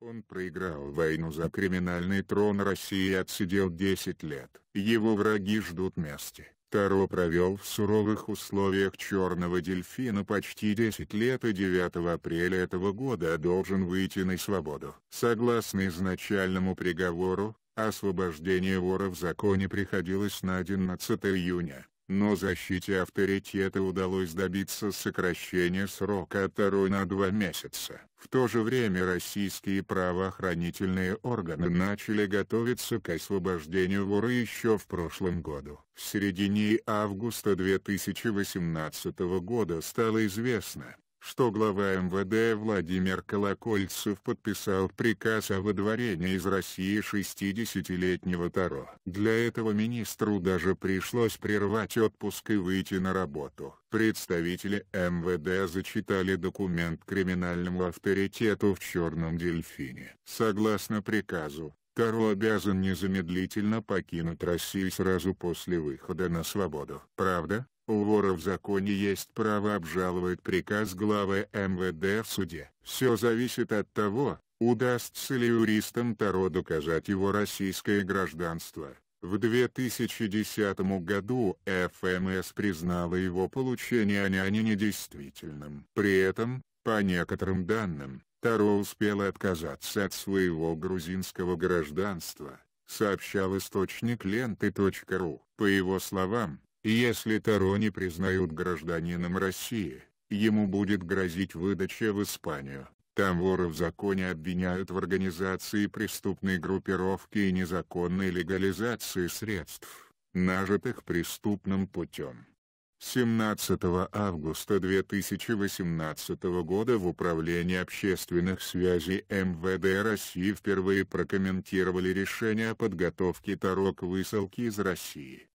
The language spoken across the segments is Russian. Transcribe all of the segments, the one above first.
Он проиграл войну за криминальный трон России и отсидел 10 лет. Его враги ждут мести. Таро провел в суровых условиях черного дельфина почти 10 лет и 9 апреля этого года должен выйти на свободу. Согласно изначальному приговору, освобождение вора в законе приходилось на 11 июня но защите авторитета удалось добиться сокращения срока от 2 на 2 месяца. В то же время российские правоохранительные органы начали готовиться к освобождению вора еще в прошлом году. В середине августа 2018 года стало известно, что глава МВД Владимир Колокольцев подписал приказ о выдворении из России 60-летнего Таро. Для этого министру даже пришлось прервать отпуск и выйти на работу. Представители МВД зачитали документ криминальному авторитету в «Черном дельфине». Согласно приказу, Карл обязан незамедлительно покинуть Россию сразу после выхода на свободу. Правда, у вора в законе есть право обжаловать приказ главы МВД в суде. Все зависит от того, удастся ли юристам Таро доказать его российское гражданство. В 2010 году ФМС признала его получение а няни недействительным. При этом, по некоторым данным, Таро успела отказаться от своего грузинского гражданства, сообщал источник ленты.ру. По его словам, если Таро не признают гражданином России, ему будет грозить выдача в Испанию. Там вора в законе обвиняют в организации преступной группировки и незаконной легализации средств, нажитых преступным путем. 17 августа 2018 года в Управлении общественных связей МВД России впервые прокомментировали решение о подготовке Таро высылки из России.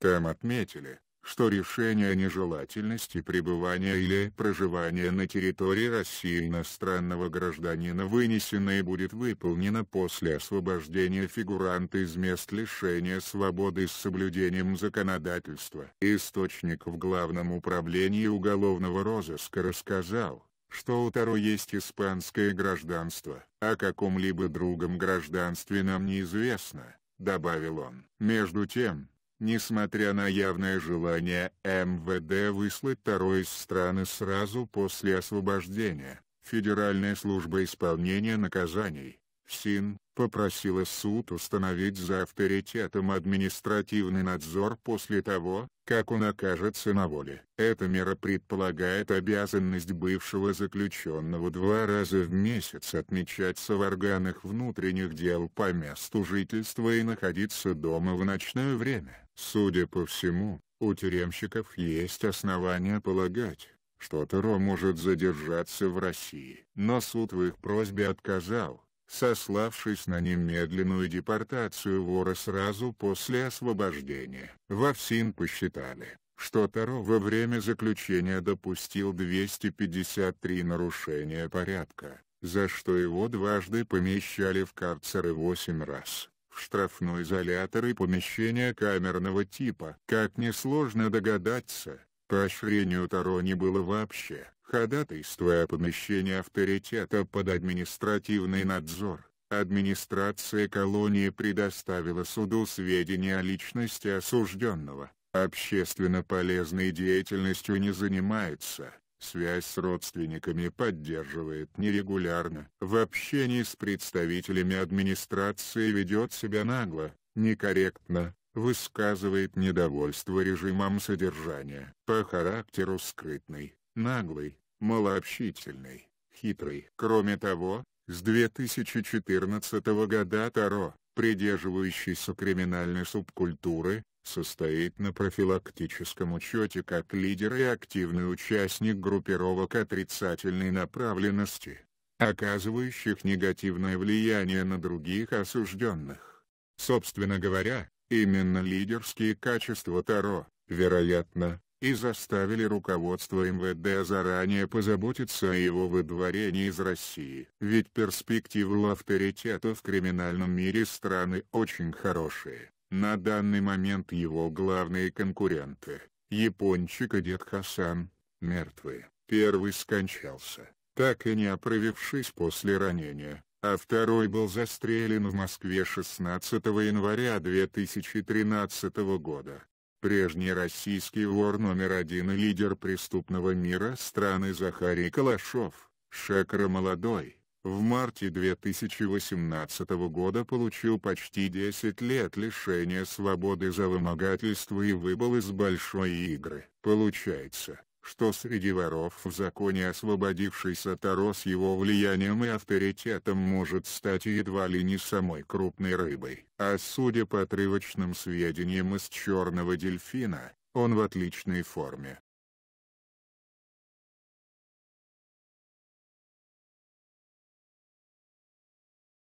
Там отметили, что решение о нежелательности пребывания или проживания на территории России иностранного гражданина вынесено и будет выполнено после освобождения фигуранта из мест лишения свободы с соблюдением законодательства. Источник в Главном управлении уголовного розыска рассказал, что у Таро есть испанское гражданство, о каком-либо другом гражданстве нам неизвестно, добавил он. Между тем, несмотря на явное желание МВД выслать второй из страны сразу после освобождения. Федеральная служба исполнения наказаний, СИН попросила суд установить за авторитетом административный надзор после того, как он окажется на воле. Эта мера предполагает обязанность бывшего заключенного два раза в месяц отмечаться в органах внутренних дел по месту жительства и находиться дома в ночное время. Судя по всему, у тюремщиков есть основания полагать, что Туро может задержаться в России. Но суд в их просьбе отказал, сославшись на немедленную депортацию вора сразу после освобождения. Вовсин посчитали, что Таро во время заключения допустил 253 нарушения порядка, за что его дважды помещали в карцеры 8 раз в штрафной изолятор и помещение камерного типа. Как несложно догадаться, поощрению Таро не было вообще. Ходатайство о помещении авторитета под административный надзор. Администрация колонии предоставила суду сведения о личности осужденного. Общественно полезной деятельностью не занимается. Связь с родственниками поддерживает нерегулярно. В общении с представителями администрации ведет себя нагло, некорректно, высказывает недовольство режимом содержания. По характеру скрытный, наглый, малообщительный, хитрый. Кроме того, с 2014 года Таро, придерживающийся криминальной субкультуры, состоит на профилактическом учете как лидер и активный участник группировок отрицательной направленности, оказывающих негативное влияние на других осужденных. Собственно говоря, именно лидерские качества Таро, вероятно, и заставили руководство МВД заранее позаботиться о его выдворении из России. Ведь перспективы авторитета в криминальном мире страны очень хорошие на данный момент его главные конкуренты, Япончик и дед Хасан, мертвы. Первый скончался, так и не оправившись после ранения, а второй был застрелен в Москве 16 января 2013 года. Прежний российский вор номер один и лидер преступного мира страны Захарий Калашов, Шекра Молодой, в марте 2018 года получил почти 10 лет лишения свободы за вымогательство и выбыл из большой игры. Получается, что среди воров в законе освободившийся Таро с его влиянием и авторитетом может стать едва ли не самой крупной рыбой. А судя по отрывочным сведениям из «Черного дельфина», он в отличной форме.